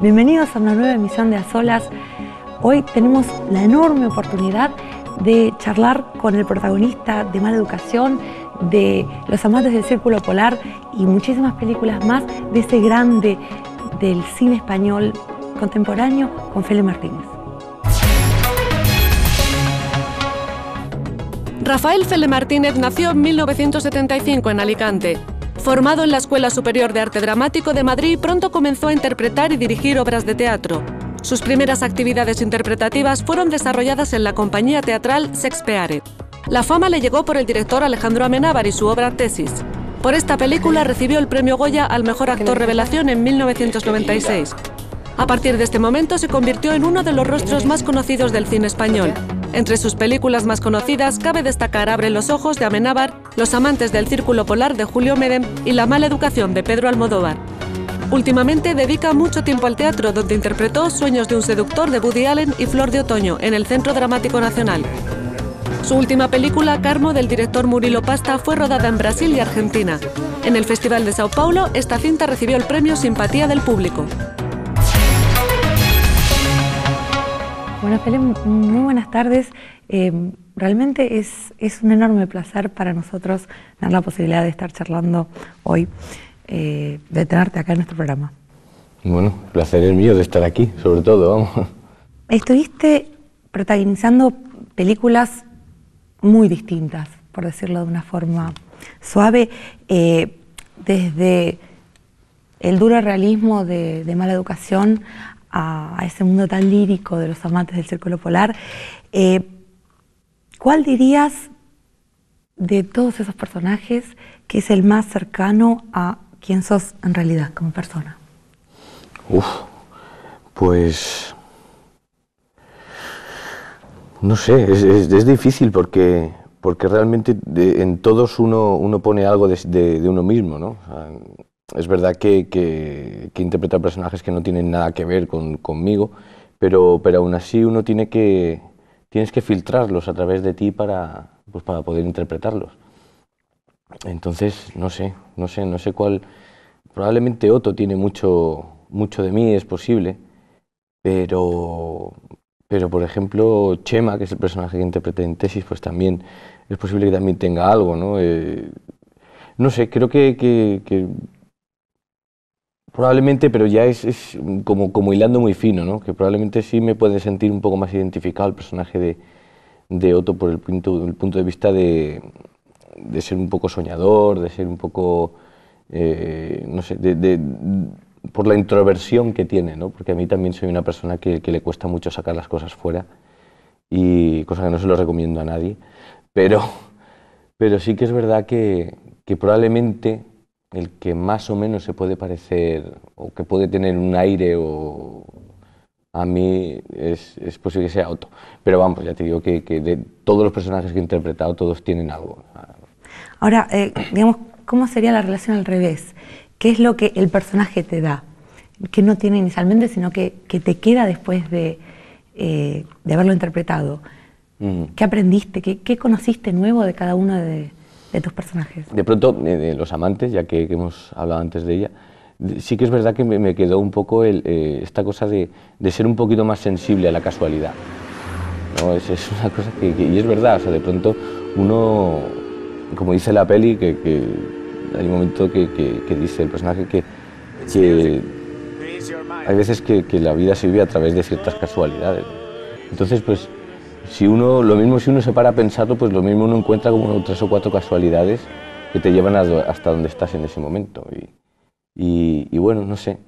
Bienvenidos a una nueva emisión de A Solas. Hoy tenemos la enorme oportunidad de charlar con el protagonista de Mala Educación, de Los Amantes del Círculo Polar y muchísimas películas más de ese grande del cine español contemporáneo con Fele Martínez. Rafael Fele Martínez nació en 1975 en Alicante Formado en la Escuela Superior de Arte Dramático de Madrid, pronto comenzó a interpretar y dirigir obras de teatro. Sus primeras actividades interpretativas fueron desarrolladas en la compañía teatral Sexpeare. La fama le llegó por el director Alejandro Amenábar y su obra Tesis. Por esta película recibió el premio Goya al mejor actor revelación en 1996. A partir de este momento se convirtió en uno de los rostros más conocidos del cine español. Entre sus películas más conocidas cabe destacar Abre los ojos de Amenábar, Los amantes del círculo polar de Julio Medem y La mala educación de Pedro Almodóvar. Últimamente dedica mucho tiempo al teatro, donde interpretó Sueños de un seductor de Woody Allen y Flor de Otoño en el Centro Dramático Nacional. Su última película, Carmo, del director Murilo Pasta, fue rodada en Brasil y Argentina. En el Festival de Sao Paulo, esta cinta recibió el premio Simpatía del Público. Bueno, Felipe, muy buenas tardes. Em, realmente es, un enorme placer para nosotros tener la posibilidad de estar charlando hoy, eh, de tenerte acá en nuestro programa. Bueno, placer es mío de estar aquí, sobre todo, Estuviste protagonizando películas muy distintas, por decirlo de una forma suave, eh, desde el duro realismo de mala educación a, ese mundo tan lírico de los amantes del círculo polar, eh, ¿cuál dirías de todos esos personajes que es el más cercano a quién sos en realidad como persona? Uf, pues... No sé, es, difícil porque, porque realmente en todos uno, uno pone algo de, uno mismo, ¿no? es verdad que, que, interpreta personajes que no tienen nada que ver conmigo, pero, pero aún así uno tiene que, tienes que filtrarlos a través de ti para, pues para poder interpretarlos. Entonces, no sé, no sé, no sé cuál... Probablemente Otto tiene mucho, mucho de mí, es posible, pero, pero por ejemplo Chema, que es el personaje que interpreté en tesis, pues también es posible que también tenga algo, ¿no? Eh, no sé, creo que Probablemente, pero ya es, como, como hilando muy fino, ¿no? Que probablemente sí me puede sentir un poco más identificado el personaje de, de Otto por el punto, el punto de vista de, ser un poco soñador, de ser un poco, eh, no sé, por la introversión que tiene, ¿no? Porque a mí también soy una persona que, le cuesta mucho sacar las cosas fuera y cosa que no se lo recomiendo a nadie, pero, pero sí que es verdad que probablemente el que más o menos se puede parecer o que puede tener un aire o a mí es, posible que sea Otto. Pero vamos, ya te digo que, de todos los personajes que he interpretado, todos tienen algo. Ahora, eh, digamos, ¿cómo sería la relación al revés? ¿Qué es lo que el personaje te da? Que no tiene inicialmente, sino que, te queda después de, eh, haberlo interpretado. ¿Qué aprendiste? ¿Qué, ¿Qué conociste nuevo de cada uno de, de tus personajes. De pronto, eh, de, los amantes, ya que, hemos hablado antes de ella, sí que es verdad que me, quedó un poco eh, esta cosa de, ser un poquito más sensible a la casualidad. Es, una cosa que, Y es verdad, de pronto uno, como dice la peli, que, que hay un momento que, dice el personaje que... hay veces que, la vida se vive a través de ciertas casualidades. Entonces, pues si uno, lo mismo si uno se para a pensarlo, pues lo mismo uno encuentra como tres o cuatro casualidades que te llevan hasta donde estás en ese momento. Y, bueno, no sé.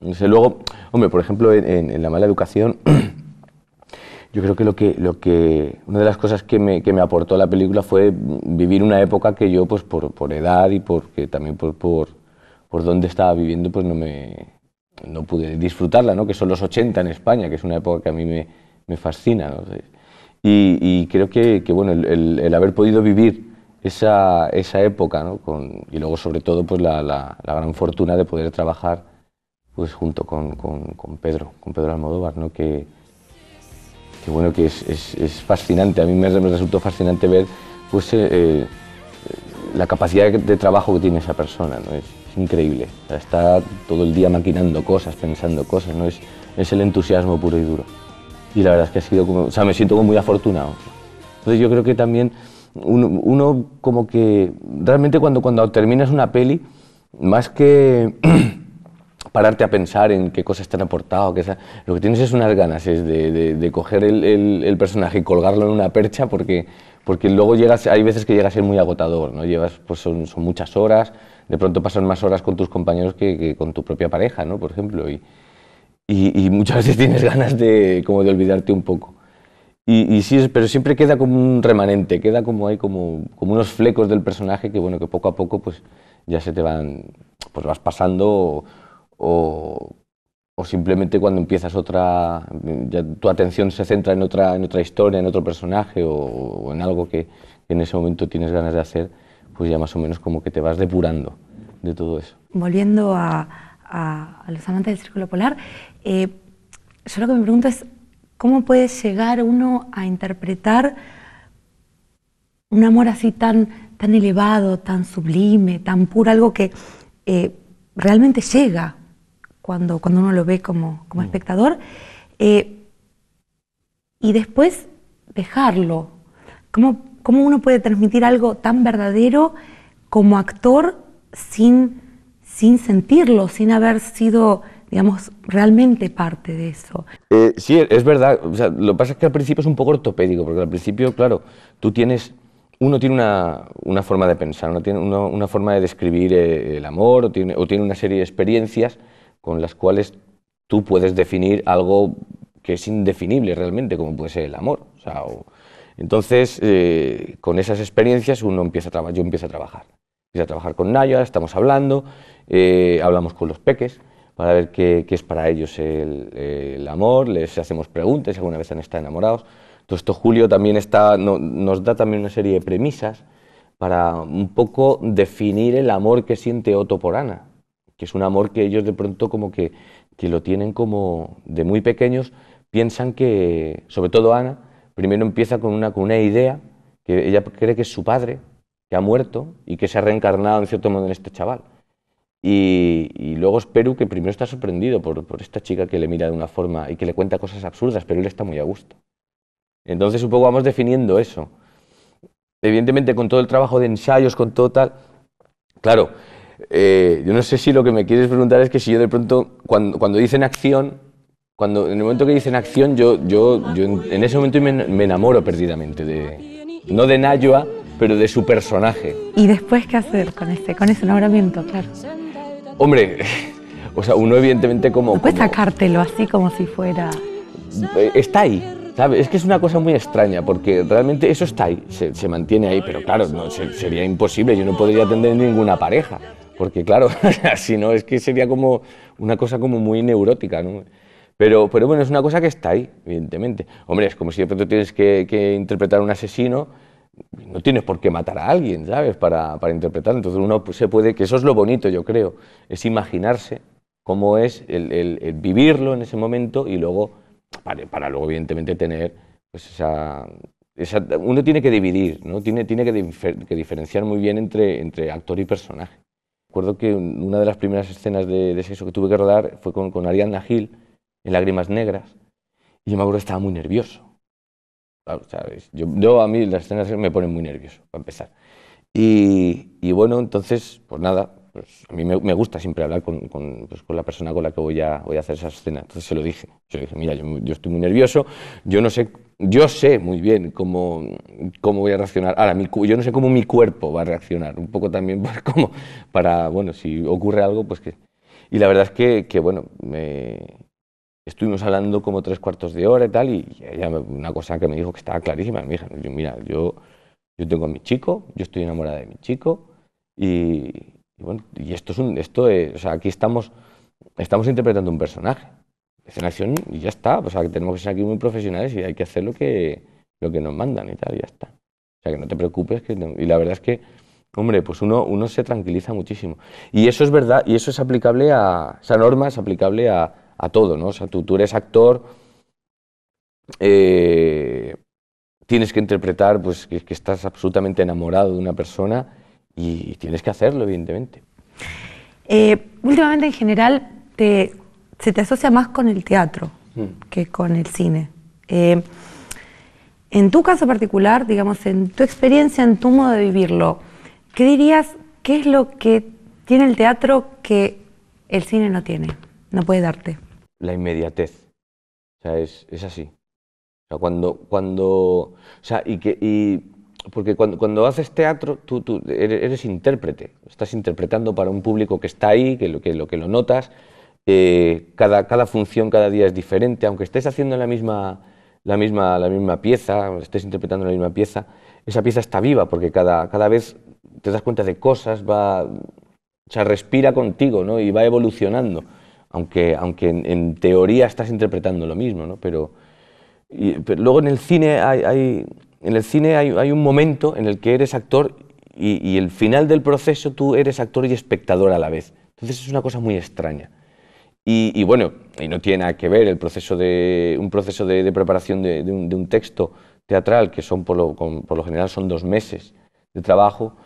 no Luego, hombre, por ejemplo, en, la mala educación, yo creo que lo que, lo que una de las cosas que me, que me aportó la película fue vivir una época que yo, pues por, por edad y porque también por, por, por dónde estaba viviendo, pues no me no pude disfrutarla, ¿no? que son los 80 en España, que es una época que a mí me, me fascina. Y, creo que, bueno, el, haber podido vivir esa, época, ¿no? y luego sobre todo pues la, gran fortuna de poder trabajar pues, junto con, Pedro, con Pedro Almodóvar, ¿no? que, es, fascinante, a mí me, resultó fascinante ver pues, eh, eh, la capacidad de trabajo que tiene esa persona, ¿no? es, increíble, está todo el día maquinando cosas, pensando cosas, es el entusiasmo puro y duro y la verdad es que ha sido como, o sea, me siento muy afortunado. Entonces yo creo que también uno, como que realmente cuando, cuando terminas una peli, más que pararte a pensar en qué cosas te han aportado, lo que tienes es unas ganas es de, coger el, personaje y colgarlo en una percha porque, porque luego llegas, hay veces que llega a ser muy agotador, ¿no? Llevas, pues son, muchas horas, de pronto pasan más horas con tus compañeros que, con tu propia pareja, ¿no? Por ejemplo, y, y, muchas veces tienes ganas de, como de olvidarte un poco. Y, sí, pero siempre queda como un remanente, queda como hay como, como unos flecos del personaje que bueno, que poco a poco pues ya se te van, pues vas pasando o, o, simplemente cuando empiezas otra, tu atención se centra en otra, en otra historia, en otro personaje o, en algo que, en ese momento tienes ganas de hacer, pues ya más o menos como que te vas depurando de todo eso. Volviendo a, a, los amantes del Círculo Polar, eh, yo lo que me pregunto es, ¿cómo puede llegar uno a interpretar un amor así tan, tan elevado, tan sublime, tan puro, algo que eh, realmente llega cuando, cuando uno lo ve como, mm. espectador? Eh, y después dejarlo. ¿Cómo, uno puede transmitir algo tan verdadero como actor sin, sin sentirlo, sin haber sido digamos, realmente parte de eso. Eh, sí, es verdad. lo que pasa es que al principio es un poco ortopédico, porque al principio, claro, tú tienes, uno tiene una, una forma de pensar, uno tiene una forma de describir eh, el amor, o tiene, o tiene una serie de experiencias con las cuales tú puedes definir algo que es indefinible realmente, como puede ser el amor. O entonces, eh, con esas experiencias uno empieza a trabajar, yo empiezo a trabajar. Empiezo a trabajar con Naya, estamos hablando, hablamos con los peques, para ver qué, es para ellos el, amor, les hacemos preguntas si alguna vez han estado enamorados. Todo esto Julio también está, nos da también una serie de premisas para un poco definir el amor que siente Otto por Ana, que es un amor que ellos de pronto como que, lo tienen como de muy pequeños, piensan que, sobre todo Ana, primero empieza con una, con una idea que ella cree que es su padre, que ha muerto y que se ha reencarnado en cierto modo en este chaval. Y, luego espero que primero está sorprendido por, por, esta chica que le mira de una forma y que le cuenta cosas absurdas, pero él está muy a gusto. Entonces supongo, vamos definiendo eso. Evidentemente con todo el trabajo de ensayos, con todo tal... Claro, eh, yo no sé si lo que me quieres preguntar es que si yo de pronto, cuando, cuando dicen acción, cuando, en el momento que dicen acción, yo, yo, yo en, ese momento me, enamoro perdidamente de... No de Nayua, pero de su personaje. ¿Y después qué hacer con ese, con ese enamoramiento, claro? Hombre, o sea, uno evidentemente como... No puedes sacártelo así como si fuera... Eh, está ahí, ¿sabes? Es que es una cosa muy extraña, porque realmente eso está ahí, se, mantiene ahí, pero claro, no, sería imposible, yo no podría tener ninguna pareja, porque claro, si no, es que sería como una cosa como muy neurótica, ¿no? Pero, pero bueno, es una cosa que está ahí, evidentemente. Hombre, es como si de pronto tienes que, que interpretar a un asesino no tienes por qué matar a alguien, ¿sabes? Para, para interpretar. Entonces uno pues, se puede, que eso es lo bonito, yo creo, es imaginarse cómo es el, vivirlo en ese momento y luego, para, para luego evidentemente tener pues, esa, Uno tiene que dividir, ¿no? Tiene, tiene que, diferenciar muy bien entre, entre actor y personaje. Recuerdo que una de las primeras escenas de, de sexo que tuve que rodar fue con, con Ariadna Gil, en Lágrimas Negras, y yo me acuerdo que estaba muy nervioso ¿sabes? Yo, a mí las escenas me ponen muy nervioso, para empezar. Y, bueno, entonces, pues nada, pues a mí me, gusta siempre hablar con, pues con, la persona con la que voy a, voy a hacer esa escena. Entonces se lo dije. Yo dije, mira, yo, estoy muy nervioso, yo no sé, yo sé muy bien cómo, cómo voy a reaccionar. Ahora, yo no sé cómo mi cuerpo va a reaccionar, un poco también para, como, para bueno, si ocurre algo, pues que... Y la verdad es que, que bueno, me, estuvimos hablando como tres cuartos de hora y tal, y ella una cosa que me dijo que estaba clarísima, me dijo, mira, yo, yo tengo a mi chico, yo estoy enamorada de mi chico, y, bueno, y esto es un, esto o sea, aquí estamos, estamos interpretando un personaje, es una acción y ya está, o sea, que tenemos que ser aquí muy profesionales y hay que hacer lo que, lo que nos mandan y tal, y ya está. O sea, que no te preocupes, que y la verdad es que, hombre, pues uno, uno se tranquiliza muchísimo. Y eso es verdad, y eso es aplicable a, esa norma es aplicable a a todo, ¿no? O sea, tú, eres actor, eh, tienes que interpretar pues, que, estás absolutamente enamorado de una persona y, tienes que hacerlo, evidentemente. Eh, últimamente, en general, se te asocia más con el teatro mm. que con el cine. Eh, en tu caso particular, digamos, en tu experiencia, en tu modo de vivirlo, ¿qué dirías, qué es lo que tiene el teatro que el cine no tiene, no puede darte? la inmediatez. O es, así. cuando, porque cuando, haces teatro, tú, eres, intérprete, estás interpretando para un público que está ahí, que lo que lo, notas, eh, cada, función cada día es diferente, aunque estés haciendo la misma, la misma, la misma pieza, estés interpretando la misma pieza, esa pieza está viva porque cada, vez te das cuenta de cosas, va, respira contigo ¿no? y va evolucionando aunque, aunque en, teoría estás interpretando lo mismo, ¿no? Pero, luego en el cine hay, en el cine hay, un momento en el que eres actor y, el final del proceso tú eres actor y espectador a la vez. Entonces es una cosa muy extraña. Y, bueno, y no tiene nada que ver el proceso de, un proceso de, preparación de, un, texto teatral, que son por lo general son dos meses de trabajo,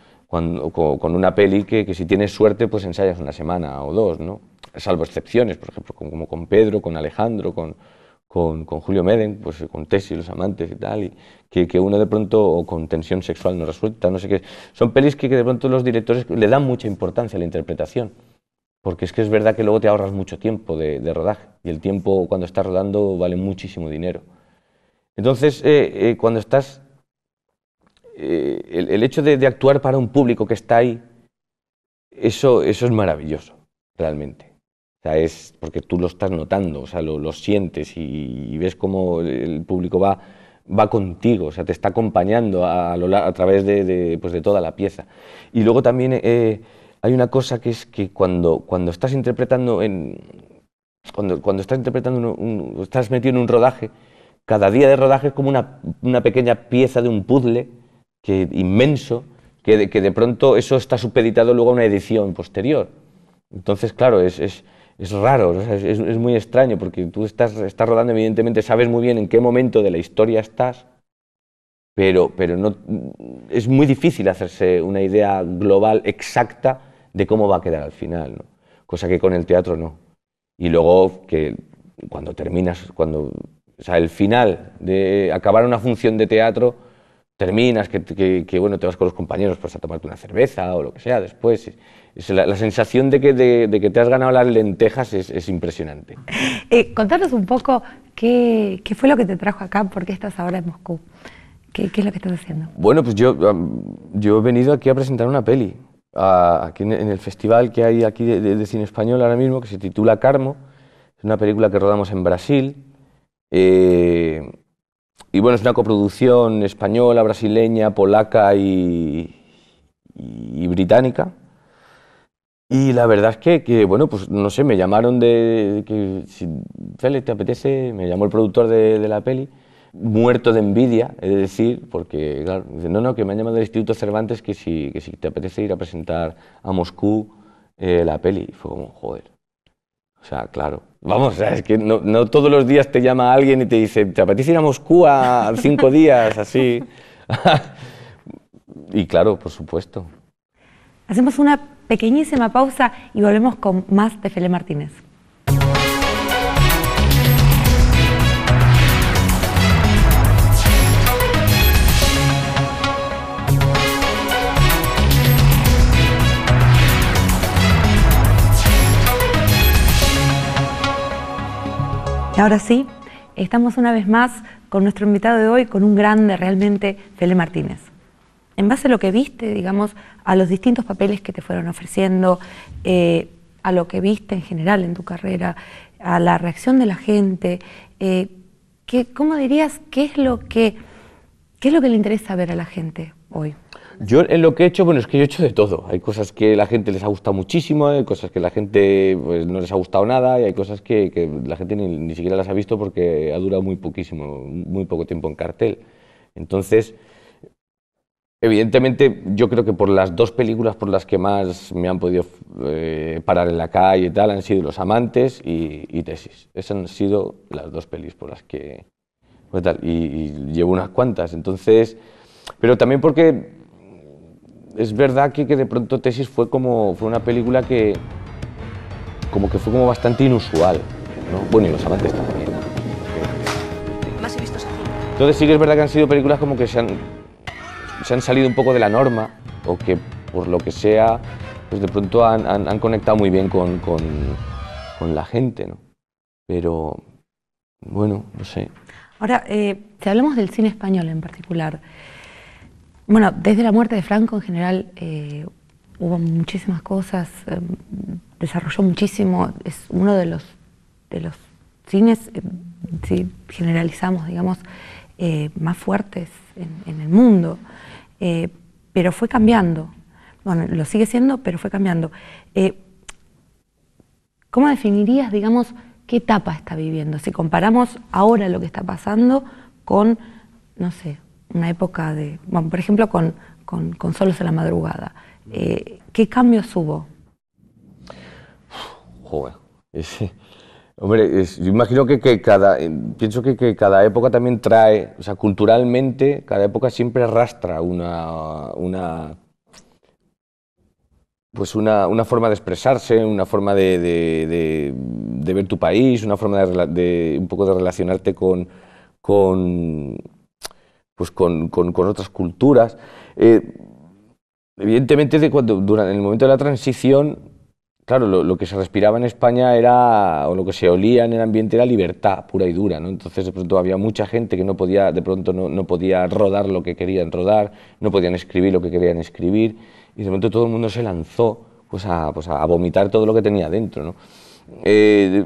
con, una peli que, que, si tienes suerte pues ensayas una semana o dos, ¿no? Salvo excepciones, por ejemplo, como, con Pedro, con Alejandro, con, con, Julio Meden, pues eh, con y Los Amantes y tal, y que, que, uno de pronto, o con tensión sexual no resulta, no sé qué. Son pelis que, de pronto los directores le dan mucha importancia a la interpretación, porque es que es verdad que luego te ahorras mucho tiempo de, rodaje, y el tiempo cuando estás rodando vale muchísimo dinero. Entonces, eh, eh, cuando estás eh, el, hecho de, actuar para un público que está ahí, eso, eso es maravilloso, realmente. O sea, es porque tú lo estás notando, o sea, lo, lo sientes y, ves cómo el público va, va contigo, o sea, te está acompañando a, través de, de, pues de, toda la pieza. Y luego también eh, eh, hay una cosa que es que cuando, cuando estás interpretando en, cuando, cuando, estás interpretando, un, estás metido en un rodaje, cada día de rodaje es como una, una pequeña pieza de un puzzle que inmenso, que de, que de pronto eso está supeditado luego a una edición posterior. Entonces, claro, es, raro, es, muy extraño, porque tú estás, estás rodando, evidentemente sabes muy bien en qué momento de la historia estás, pero, pero no, es muy difícil hacerse una idea global exacta de cómo va a quedar al final, cosa que con el teatro no. Y luego que cuando terminas, cuando, o sea, el final de acabar una función de teatro, terminas, que, que, bueno, te vas con los compañeros pues, a tomarte una cerveza o lo que sea después. Es la, la, sensación de que, de, que, te has ganado las lentejas es, es impresionante. Eh, contanos un poco qué, qué, fue lo que te trajo acá, por qué estás ahora en Moscú, qué, qué es lo que estás haciendo. Bueno, pues yo, yo he venido aquí a presentar una peli, aquí en, el festival que hay aquí de, de, cine español ahora mismo, que se titula Carmo, es una película que rodamos en Brasil. Eh, y bueno, es una coproducción española, brasileña, polaca y, británica. Y la verdad es que, que, bueno, pues no sé, me llamaron de, que si Félix te apetece, me llamó el productor de, la peli, muerto de envidia, es decir, porque claro, dice, no, no, que me han llamado del Instituto Cervantes que si, que si te apetece ir a presentar a Moscú eh, la peli. Y fue como, joder. O sea, claro, Vamos, es que no, todos los días te llama alguien y te dice, ¿te apetece ir a Moscú a cinco días? Así. y claro, por supuesto. Hacemos una pequeñísima pausa y volvemos con más de Fele Martínez. ahora sí, estamos una vez más con nuestro invitado de hoy, con un grande realmente, Fele Martínez. En base a lo que viste, digamos, a los distintos papeles que te fueron ofreciendo, eh, a lo que viste en general en tu carrera, a la reacción de la gente, eh, ¿cómo dirías qué es lo que ¿Qué es lo que le interesa ver a la gente hoy? Yo en lo que he hecho, bueno, es que yo he hecho de todo. Hay cosas que la gente les ha gustado muchísimo, hay cosas que la gente pues, no les ha gustado nada y hay cosas que, la gente ni, siquiera las ha visto porque ha durado muy poquísimo, muy poco tiempo en cartel. Entonces, evidentemente, yo creo que por las dos películas por las que más me han podido eh, parar en la calle y tal han sido Los Amantes y, y Tesis. Esas han sido las dos pelis por las que pues y, llevo unas cuantas. Entonces, pero también porque es verdad que, de pronto Tesis fue como fue una película que como que fue como bastante inusual, bueno y los amantes también. Entonces sí que es verdad que han sido películas como que se han, se han salido un poco de la norma o que por lo que sea pues de pronto han, han, conectado muy bien con, con la gente, ¿no? Pero bueno, no sé. Ahora, eh, hablamos del cine español en particular. Bueno, desde la muerte de Franco en general eh, hubo muchísimas cosas, em, desarrolló muchísimo, es uno de los, de los cines, em, si generalizamos, digamos, eh, más fuertes en el mundo, eh, pero fue cambiando. Bueno, lo sigue siendo, pero fue cambiando. ¿Cómo definirías, digamos, qué etapa está viviendo. Si comparamos ahora lo que está pasando con, no sé, una época de, por ejemplo, con, Solos en la Madrugada, eh, ¿qué cambios hubo? Joder. hombre, yo imagino que, cada, pienso que, cada época también trae, o sea, culturalmente, cada época siempre arrastra una, pues una, forma de expresarse, una forma de, de ver tu país, una forma de, un poco de relacionarte con, con, pues otras culturas. Eh, evidentemente, de cuando, durante, en el momento de la transición, claro, lo, que se respiraba en España era, o lo que se olía en el ambiente era libertad pura y dura, ¿no? Entonces, de pronto había mucha gente que no podía, de pronto no, podía rodar lo que querían rodar, no podían escribir lo que querían escribir, y de pronto todo el mundo se lanzó pues, pues, a, vomitar todo lo que tenía dentro, eh,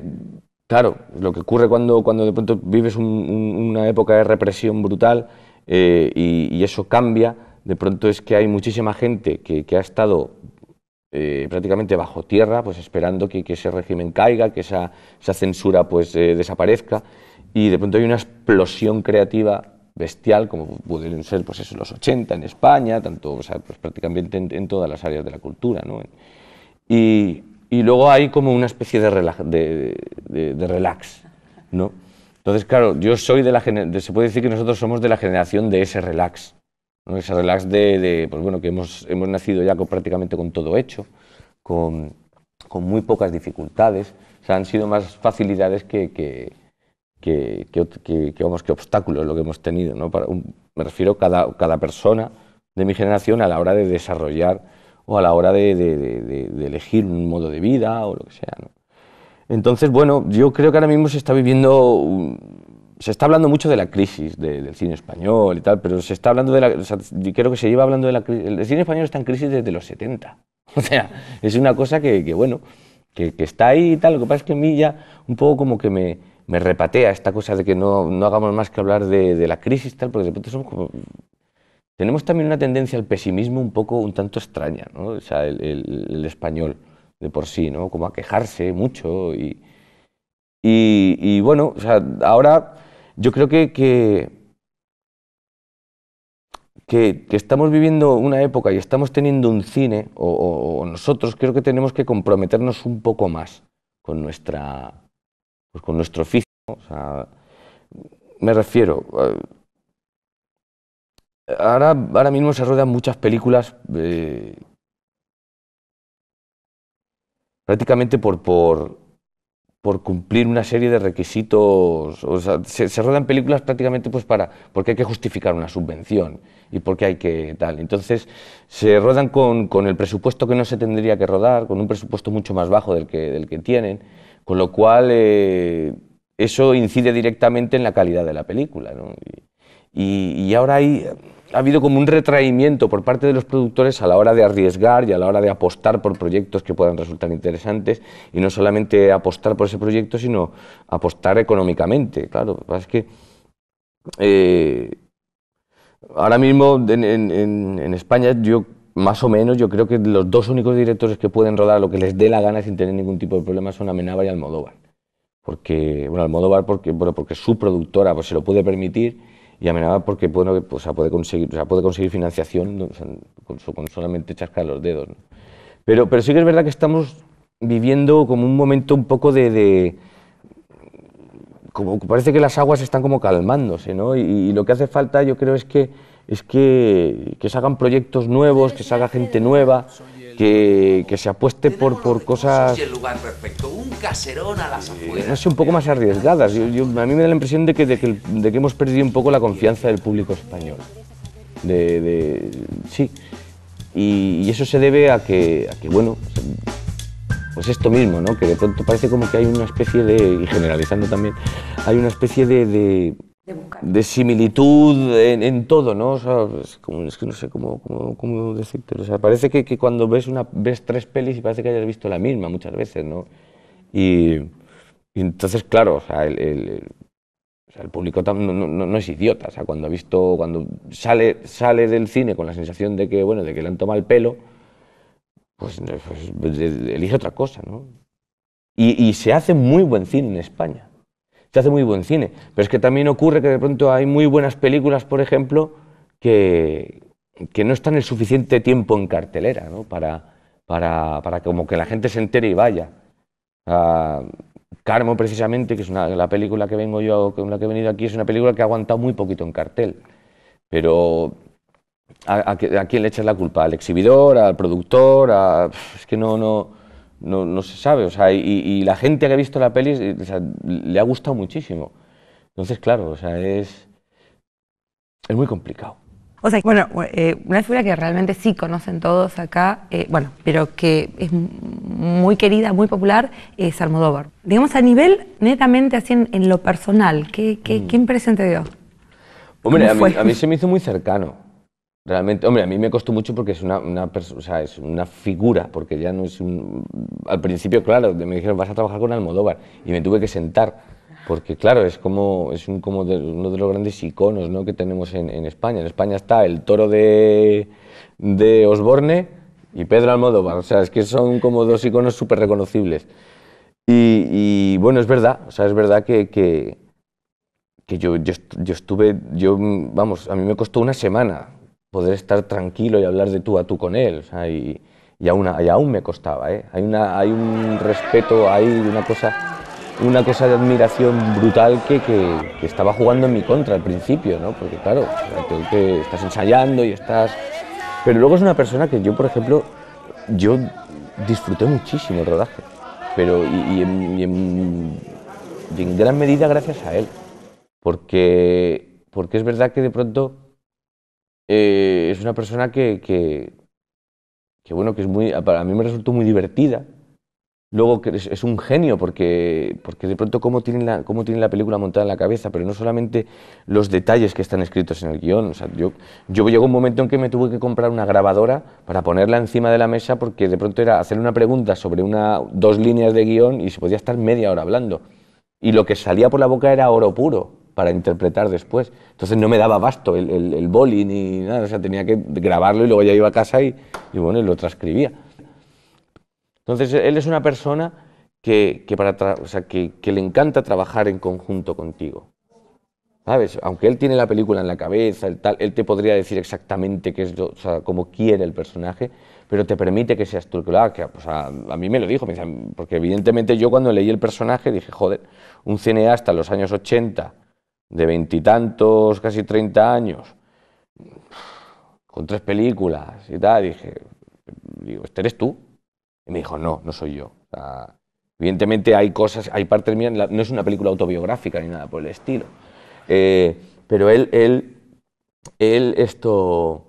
claro, lo que ocurre cuando, cuando de pronto vives una época de represión brutal eh, y, eso cambia, de pronto es que hay muchísima gente que, ha estado eh, prácticamente bajo tierra, pues esperando que, ese régimen caiga, que esa, censura pues desaparezca, y de pronto hay una explosión creativa bestial, como pudieron ser pues los 80 en España, tanto, pues prácticamente en, en, todas las áreas de la cultura. ¿no? Y, y luego hay como una especie de, relax, de, relax ¿no? Entonces, claro, yo soy de la generación, se puede decir que nosotros somos de la generación de ese relax, ¿no? ese relax de, pues bueno, que hemos, hemos nacido ya prácticamente con todo hecho, con, muy pocas dificultades, o sea, han sido más facilidades que, que, que, que obstáculos lo que hemos tenido, ¿no? me refiero cada, cada persona de mi generación a la hora de desarrollar o a la hora de, elegir un modo de vida o lo que sea. Entonces, bueno, yo creo que ahora mismo se está viviendo, se está hablando mucho de la crisis del cine español y tal, pero se está hablando de la, creo que se lleva hablando de la crisis, el cine español está en crisis desde los 70, o sea, es una cosa que, bueno, que, está ahí y tal, lo que pasa es que a mí ya un poco como que me, me repatea esta cosa de que no, hagamos más que hablar de, la crisis y tal, porque de pronto somos como tenemos también una tendencia al pesimismo un poco, un tanto extraña, ¿no? O sea, el, español de por sí, ¿no? Como a quejarse mucho y... Y, bueno, o sea, ahora yo creo que, que, estamos viviendo una época y estamos teniendo un cine, o, nosotros creo que tenemos que comprometernos un poco más con, nuestra, pues con nuestro oficio. O sea, me refiero, eh, Ahora, mismo se ruedan muchas películas eh, prácticamente por, por, por, cumplir una serie de requisitos. O se, ruedan rodan películas prácticamente pues para, porque hay que justificar una subvención y porque hay que tal. Entonces, se rodan con, el presupuesto que no se tendría que rodar, con un presupuesto mucho más bajo del que, del que tienen, con lo cual eh, eso incide directamente en la calidad de la película. y ahora hay ha habido como un retraimiento por parte de los productores a la hora de arriesgar y a la hora de apostar por proyectos que puedan resultar interesantes y no solamente apostar por ese proyecto, sino apostar económicamente. Claro, es que eh, ahora mismo en, España yo más o menos yo creo que los dos únicos directores que pueden rodar lo que les dé la gana sin tener ningún tipo de problema son Amenábar y Almodóvar. Porque, bueno, Almodóvar porque, porque su productora pues, se lo puede permitir y amenaza porque bueno, puede, conseguir, puede conseguir financiación con, solamente chascar los dedos. Pero, pero sí que es verdad que estamos viviendo como un momento un poco de, como parece que las aguas están como calmándose, ¿no? Y, lo que hace falta, yo creo, es que es que, que se hagan proyectos nuevos, que se haga gente nueva que, se apueste por, por cosas... el lugar un caserón a las eh, afueras. No un poco más arriesgadas. a mí me da la impresión de que, de que, hemos perdido un poco la confianza del público español. De, sí. Y, eso se debe a que, a que bueno, pues esto mismo, ¿no? Que de pronto parece como que hay una especie de, y generalizando también, hay una especie de, de, similitud en, todo, ¿no? O es, que no sé cómo, cómo, decirte. O sea, parece que, cuando ves, una, ves tres pelis y parece que hayas visto la misma muchas veces, ¿no? Y, entonces, claro, o sea, el, el público no, es idiota, o sea, cuando ha visto, cuando sale, sale del cine con la sensación de que, bueno, de que le han tomado el pelo, pues, pues elige otra cosa, ¿no? y, se hace muy buen cine en España hace muy buen cine. Pero es que también ocurre que de pronto hay muy buenas películas, por ejemplo, que, no están el suficiente tiempo en cartelera, ¿no? Para, para, como que la gente se entere y vaya. Ah, Carmo, precisamente, que es una, la película que vengo yo, con la que he venido aquí, es una película que ha aguantado muy poquito en cartel. Pero ¿A, quién le echas la culpa? ¿Al exhibidor? ¿Al productor? es que no, no, no, no se sabe, o sea, y, la gente que ha visto la peli le ha gustado muchísimo. Entonces, claro, o sea, es, es muy complicado. O sea, bueno, eh, una figura que realmente sí conocen todos acá, eh, bueno, pero que es muy querida, muy popular, es Almodóvar. Digamos, a nivel netamente así en, lo personal, ¿qué, qué, mm. ¿qué impresión te dio? Hombre, a mí, se me hizo muy cercano. Realmente, hombre, a mí me costó mucho porque es una, una o sea, es una figura, porque ya no es un... Al principio, claro, me dijeron, vas a trabajar con Almodóvar, y me tuve que sentar, porque claro, es como, es un, como uno de los grandes iconos ¿no? que tenemos en, España. En España está el toro de, de Osborne y Pedro Almodóvar, o sea, es que son como dos iconos súper reconocibles. Y, bueno, es verdad, o sea, es verdad que, que, que yo, yo, yo estuve, yo, vamos, a mí me costó una semana poder estar tranquilo y hablar de tú a tú con él. y, aún, me costaba. ¿eh? Hay, una, un respeto, hay una cosa, una cosa de admiración brutal que, estaba jugando en mi contra al principio, porque claro, tú estás ensayando y estás... Pero luego es una persona que yo, por ejemplo, yo disfruté muchísimo el rodaje, pero y, en, gran medida gracias a él, porque es verdad que de pronto eh, es una persona que, bueno, que es muy, para mí me resultó muy divertida. Luego que es, un genio porque, porque de pronto cómo tiene la, cómo la película montada en la cabeza, pero no solamente los detalles que están escritos en el guión. yo, yo llegó un momento en que me tuve que comprar una grabadora para ponerla encima de la mesa porque de pronto era hacer una pregunta sobre una, dos líneas de guión y se podía estar media hora hablando. Y lo que salía por la boca era oro puro para interpretar después. Entonces no me daba basto el, el, boli ni nada, o sea, tenía que grabarlo y luego ya iba a casa y, y bueno, lo transcribía. Entonces él es una persona que, para sea, que, le encanta trabajar en conjunto contigo. ¿Sabes? Aunque él tiene la película en la cabeza, tal, él te podría decir exactamente qué es, o sea, cómo quiere el personaje, pero te permite que seas tú el que lo a, mí me lo dijo, porque evidentemente yo cuando leí el personaje dije, joder, un cineasta en los años 80 de veintitantos, casi 30 años, con tres películas y tal, dije, digo, ¿este eres tú? Y me dijo, no, no soy yo. evidentemente hay cosas, hay partes mías, no es una película autobiográfica ni nada por el estilo. Eh, pero él, él, él, esto,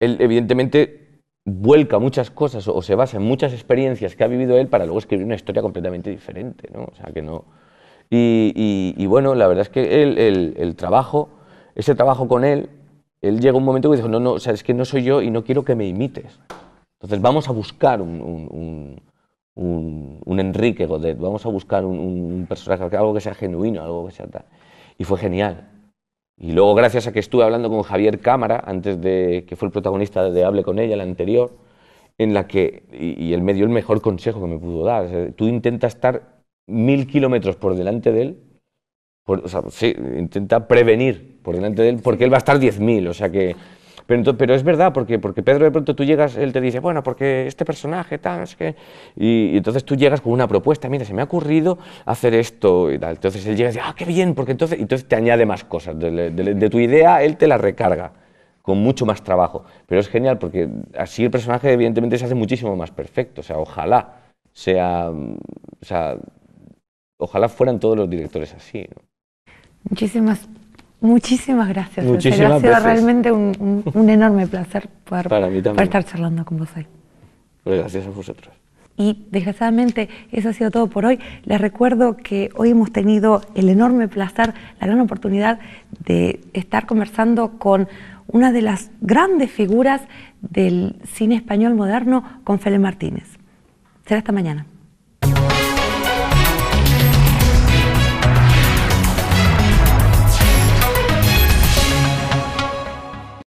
él evidentemente vuelca muchas cosas o se basa en muchas experiencias que ha vivido él para luego escribir una historia completamente diferente, ¿no? O sea, que no, y, bueno, la verdad es que el, trabajo, ese trabajo con él, él llega un momento que dijo, no, no, sabes es que no soy yo y no quiero que me imites. Entonces vamos a buscar un, un, un, Enrique Godet, vamos a buscar un, personaje, algo que sea genuino, algo que sea tal. Y fue genial. Y luego, gracias a que estuve hablando con Javier Cámara, antes de que fue el protagonista de Hable con ella, la anterior, en la que, y, él me dio el mejor consejo que me pudo dar, tú intentas estar mil kilómetros por delante de él, o sea, sí, intenta prevenir por delante de él, porque él va a estar 10.000, o sea que... Pero, entonces, pero es verdad, porque, porque Pedro de pronto tú llegas, él te dice, bueno, porque este personaje, tal, es que... Y, entonces tú llegas con una propuesta, mira, se me ha ocurrido hacer esto y tal. Entonces él llega y dice, ah, qué bien, porque entonces... Y entonces te añade más cosas. De, tu idea, él te la recarga con mucho más trabajo. Pero es genial, porque así el personaje evidentemente se hace muchísimo más perfecto. O sea, ojalá sea... Mm, o sea ojalá fueran todos los directores así. Muchísimas, muchísimas gracias. ha sido realmente un, enorme placer Para mí estar charlando con vos hoy. Pues gracias a vosotros. Y desgraciadamente eso ha sido todo por hoy. Les recuerdo que hoy hemos tenido el enorme placer, la gran oportunidad de estar conversando con una de las grandes figuras del cine español moderno, con Fele Martínez. Será esta mañana.